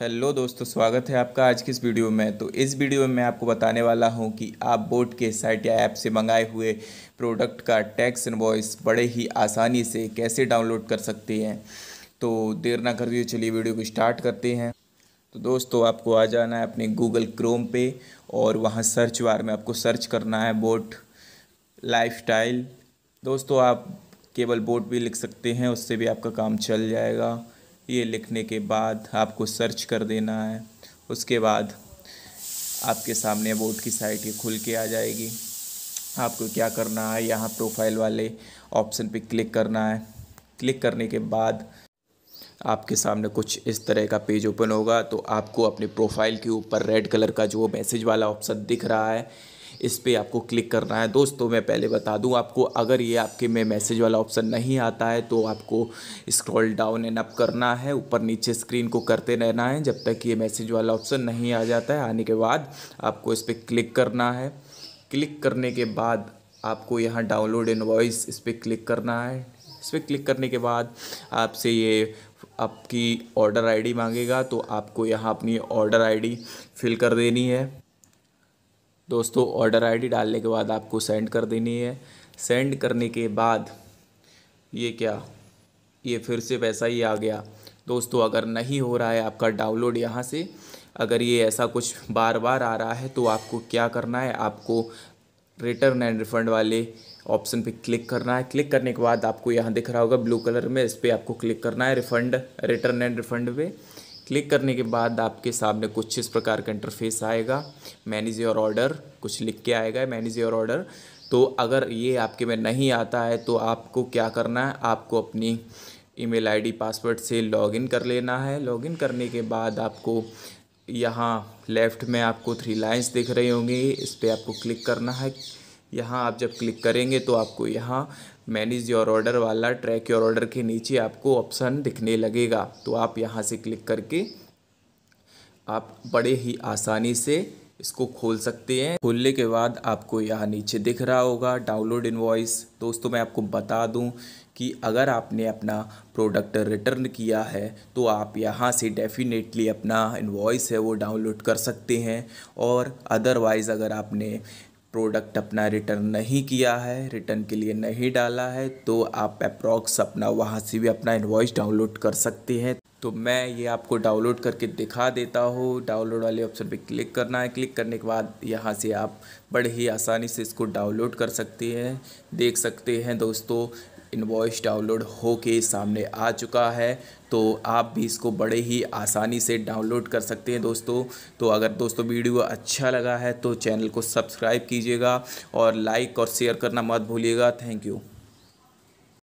hello दोस्तों स्वागत है आपका आज की इस वीडियो में तो इस वीडियो में मैं आपको बताने वाला हूं कि आप बोट के साइट या ऐप से मंगाए हुए प्रोडक्ट का टैक्स इनवॉइस बड़े ही आसानी से कैसे डाउनलोड कर सकते हैं तो देर ना कर दिए चलिए वीडियो को स्टार्ट करते हैं तो दोस्तों आपको आ जाना है अपने गूगल क्रोम पे और वहाँ सर्च बार में आपको सर्च करना है बोट लाइफ दोस्तों आप केवल बोट भी लिख सकते हैं उससे भी आपका काम चल जाएगा ये लिखने के बाद आपको सर्च कर देना है उसके बाद आपके सामने बोर्ड की साइट ये खुल के आ जाएगी आपको क्या करना है यहाँ प्रोफाइल वाले ऑप्शन पे क्लिक करना है क्लिक करने के बाद आपके सामने कुछ इस तरह का पेज ओपन होगा तो आपको अपने प्रोफाइल के ऊपर रेड कलर का जो मैसेज वाला ऑप्शन दिख रहा है इस पर आपको क्लिक करना है दोस्तों मैं पहले बता दूँ आपको अगर ये आपके में मैसेज वाला ऑप्शन नहीं आता है तो आपको स्क्रॉल डाउन एंड अप करना है ऊपर नीचे स्क्रीन को करते रहना है जब तक ये मैसेज वाला ऑप्शन नहीं आ जाता है आने के बाद आपको इस पर क्लिक करना है क्लिक करने के बाद आपको यहाँ डाउनलोड एंड वॉइस इस पर क्लिक करना है इस पर क्लिक करने के बाद आपसे ये आपकी ऑर्डर आईडी मांगेगा तो आपको यहाँ अपनी ऑर्डर आईडी फिल कर देनी है दोस्तों ऑर्डर आईडी डालने के बाद आपको सेंड कर देनी है सेंड करने के बाद ये क्या ये फिर से वैसा ही आ गया दोस्तों अगर नहीं हो रहा है आपका डाउनलोड यहाँ से अगर ये ऐसा कुछ बार बार आ रहा है तो आपको क्या करना है आपको रिटर्न एंड रिफंड वाले ऑप्शन पे क्लिक करना है क्लिक करने के बाद आपको यहाँ दिख रहा होगा ब्लू कलर में इस पर आपको क्लिक करना है रिफंड रिटर्न एंड रिफंड पे क्लिक करने के बाद आपके सामने कुछ इस प्रकार का इंटरफेस आएगा मैनेज योर ऑर्डर कुछ लिख के आएगा मैनेज योर ऑर्डर तो अगर ये आपके में नहीं आता है तो आपको क्या करना है आपको अपनी ईमेल आईडी पासवर्ड से लॉगिन कर लेना है लॉगिन करने के बाद आपको यहाँ लेफ़्ट में आपको थ्री लाइंस दिख रही होंगी इस पर आपको क्लिक करना है यहाँ आप जब क्लिक करेंगे तो आपको यहाँ मैनेज योर ऑर्डर वाला ट्रैक योर ऑर्डर के नीचे आपको ऑप्शन दिखने लगेगा तो आप यहाँ से क्लिक करके आप बड़े ही आसानी से इसको खोल सकते हैं खोलने के बाद आपको यहाँ नीचे दिख रहा होगा डाउनलोड इन्वॉइस दोस्तों मैं आपको बता दूं कि अगर आपने अपना प्रोडक्ट रिटर्न किया है तो आप यहाँ से डेफिनेटली अपना इन्वॉइस है वो डाउनलोड कर सकते हैं और अदरवाइज़ अगर आपने प्रोडक्ट अपना रिटर्न नहीं किया है रिटर्न के लिए नहीं डाला है तो आप अप्रॉक्स अपना वहाँ से भी अपना इन्वॉइस डाउनलोड कर सकते हैं तो मैं ये आपको डाउनलोड करके दिखा देता हूँ डाउनलोड वाले ऑप्शन पे क्लिक करना है क्लिक करने के बाद यहाँ से आप बड़े ही आसानी से इसको डाउनलोड कर सकते हैं देख सकते हैं दोस्तों इनवॉइस डाउनलोड हो के सामने आ चुका है तो आप भी इसको बड़े ही आसानी से डाउनलोड कर सकते हैं दोस्तों तो अगर दोस्तों वीडियो अच्छा लगा है तो चैनल को सब्सक्राइब कीजिएगा और लाइक और शेयर करना मत भूलिएगा थैंक यू